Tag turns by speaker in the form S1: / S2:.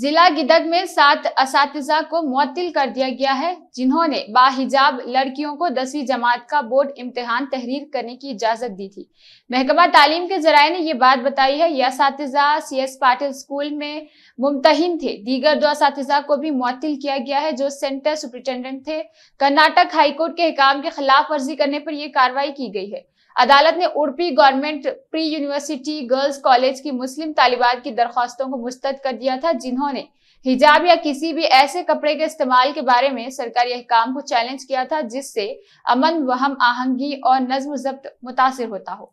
S1: जिला गिदग में सात इस को मुअत्ल कर दिया गया है जिन्होंने बाहिजाब लड़कियों को दसवीं जमात का बोर्ड इम्तिहान तहरीर करने की इजाज़त दी थी महकमा तालीम के जराये ने यह बात बताई है यह इस सी एस पाटिल स्कूल में मुमतहन थे दीगर दो इस को भी मुअत्ल किया गया है जो सेंटर सुप्रिटेंडेंट थे कर्नाटक हाईकोर्ट के हकाम के खिलाफ वर्जी करने पर यह कार्रवाई की गई है अदालत ने Udupi government pre university girls college की मुस्लिम तालिबात की दरख्वास्तों को मुस्तद कर दिया था जिन्होंने हिजाब या किसी भी ऐसे कपड़े के इस्तेमाल के बारे में सरकारी अहकाम को चैलेंज किया था जिससे अमन वहम आहंगी और नज्म जब्त मुतासर होता हो